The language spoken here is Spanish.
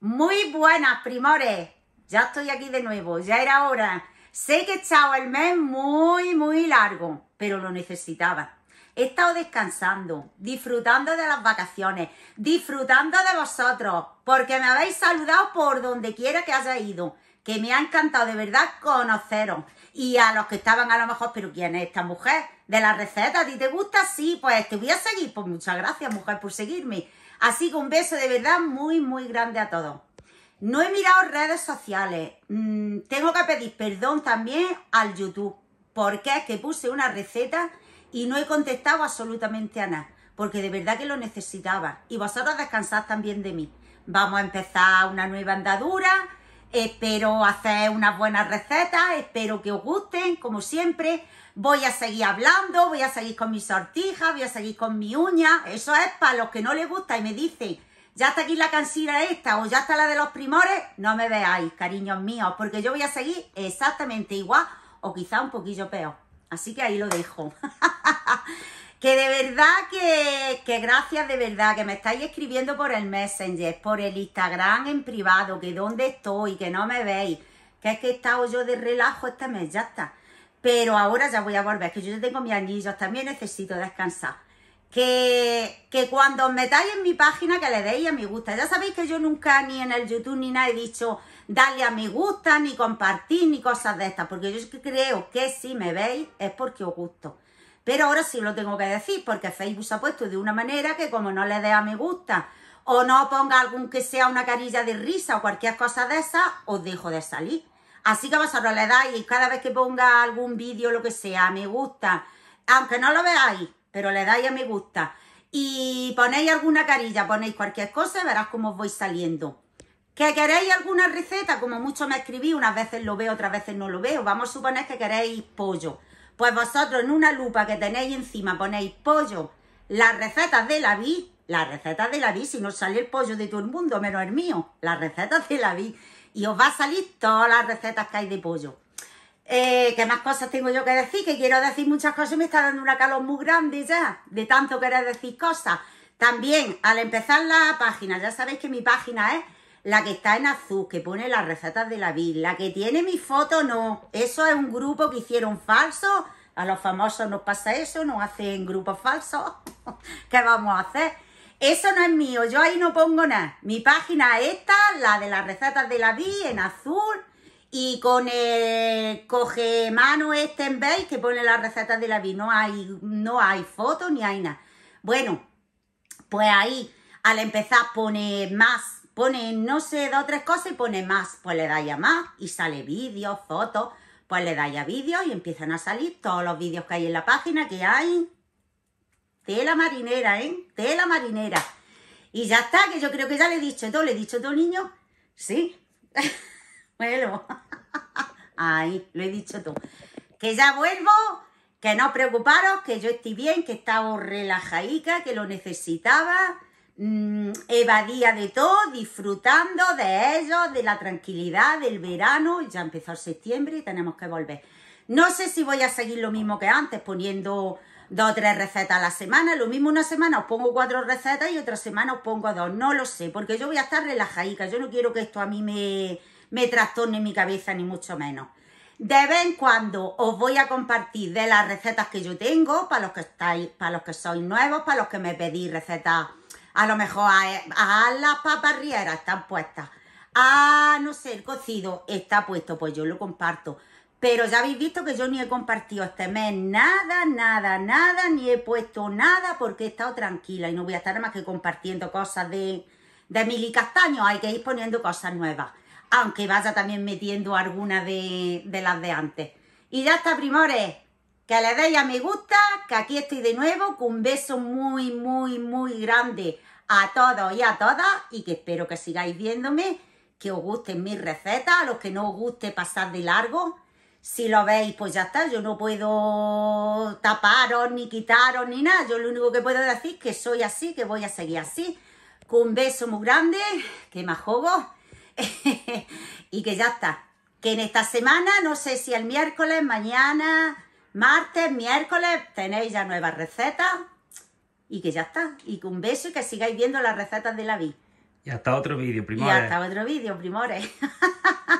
Muy buenas, primores. Ya estoy aquí de nuevo, ya era hora. Sé que he estado el mes muy, muy largo, pero lo necesitaba. He estado descansando, disfrutando de las vacaciones, disfrutando de vosotros, porque me habéis saludado por donde quiera que haya ido, que me ha encantado de verdad conoceros. Y a los que estaban a lo mejor, pero ¿quién es esta mujer? De la recetas, ¿a te gusta? Sí, pues te voy a seguir. Pues muchas gracias, mujer, por seguirme. Así que un beso de verdad muy, muy grande a todos. No he mirado redes sociales. Mm, tengo que pedir perdón también al YouTube. Porque es que puse una receta y no he contestado absolutamente a nada. Porque de verdad que lo necesitaba. Y vosotros descansad también de mí. Vamos a empezar una nueva andadura Espero hacer unas buenas recetas, espero que os gusten, como siempre. Voy a seguir hablando, voy a seguir con mis sortijas, voy a seguir con mi uña. Eso es para los que no les gusta y me dicen, ya está aquí la cansina esta o ya está la de los primores. No me veáis, cariños míos, porque yo voy a seguir exactamente igual o quizá un poquillo peor. Así que ahí lo dejo. Que de verdad que, que gracias de verdad que me estáis escribiendo por el Messenger, por el Instagram en privado, que dónde estoy, que no me veis, que es que he estado yo de relajo este mes, ya está. Pero ahora ya voy a volver, que yo ya tengo mis anillos, también necesito descansar. Que, que, cuando os metáis en mi página que le deis a me gusta. Ya sabéis que yo nunca ni en el YouTube ni nada he dicho darle a me gusta, ni compartir, ni cosas de estas, porque yo creo que si me veis es porque os gusto. Pero ahora sí lo tengo que decir porque Facebook se ha puesto de una manera que como no le dé a me gusta o no ponga algún que sea una carilla de risa o cualquier cosa de esa, os dejo de salir. Así que vosotros le dais cada vez que ponga algún vídeo, lo que sea, me gusta, aunque no lo veáis, pero le dais a me gusta y ponéis alguna carilla, ponéis cualquier cosa y verás cómo os voy saliendo. ¿Que queréis alguna receta? Como mucho me escribí, unas veces lo veo, otras veces no lo veo. Vamos a suponer que queréis pollo. Pues vosotros en una lupa que tenéis encima ponéis pollo, las recetas de la vi, las recetas de la vi, si no sale el pollo de todo el mundo, menos el mío, las recetas de la vi. Y os va a salir todas las recetas que hay de pollo. Eh, ¿Qué más cosas tengo yo que decir? Que quiero decir muchas cosas y me está dando una calor muy grande ya, de tanto querer decir cosas. También, al empezar la página, ya sabéis que mi página es la que está en azul, que pone las recetas de la vid, la que tiene mi foto, no. Eso es un grupo que hicieron falso. A los famosos nos pasa eso, nos hacen grupos falsos. ¿Qué vamos a hacer? Eso no es mío, yo ahí no pongo nada. Mi página esta, la de las recetas de la vid, en azul. Y con el coge mano este en beige que pone las recetas de la vid. No hay, no hay fotos ni hay nada. Bueno, pues ahí al empezar pone más pone no sé, dos o tres cosas y pone más. Pues le dais a más y sale vídeos, fotos. Pues le dais a vídeos y empiezan a salir todos los vídeos que hay en la página que hay. Tela marinera, ¿eh? Tela marinera. Y ya está, que yo creo que ya le he dicho todo, le he dicho todo, niño. Sí. Vuelvo. Ahí, lo he dicho todo. Que ya vuelvo, que no os preocuparos, que yo estoy bien, que estaba relajadica, que lo necesitaba Mm, evadía de todo, disfrutando de ellos, de la tranquilidad, del verano. Ya empezó el septiembre y tenemos que volver. No sé si voy a seguir lo mismo que antes, poniendo dos o tres recetas a la semana. Lo mismo una semana os pongo cuatro recetas y otra semana os pongo dos. No lo sé, porque yo voy a estar relajadica. Yo no quiero que esto a mí me, me trastorne mi cabeza, ni mucho menos. De vez en cuando os voy a compartir de las recetas que yo tengo, para los que estáis, para los que sois nuevos, para los que me pedís recetas a lo mejor a, ah, las papas están puestas. A, ah, no sé, el cocido está puesto, pues yo lo comparto. Pero ya habéis visto que yo ni he compartido este mes nada, nada, nada, ni he puesto nada porque he estado tranquila y no voy a estar más que compartiendo cosas de, de y Castaño. Hay que ir poniendo cosas nuevas, aunque vaya también metiendo algunas de, de las de antes. Y ya está, primores, que le deis a me gusta, que aquí estoy de nuevo, con un beso muy, muy, muy grande a todos y a todas y que espero que sigáis viéndome, que os gusten mis recetas, a los que no os guste pasar de largo. Si lo veis, pues ya está, yo no puedo taparos, ni quitaros, ni nada. Yo lo único que puedo decir es que soy así, que voy a seguir así. Con un beso muy grande, que más juego y que ya está. Que en esta semana, no sé si el miércoles, mañana, martes, miércoles, tenéis ya nuevas recetas y que ya está. Y que un beso y que sigáis viendo las recetas de la vi. Y hasta otro vídeo, primores. Y hasta otro vídeo, primores.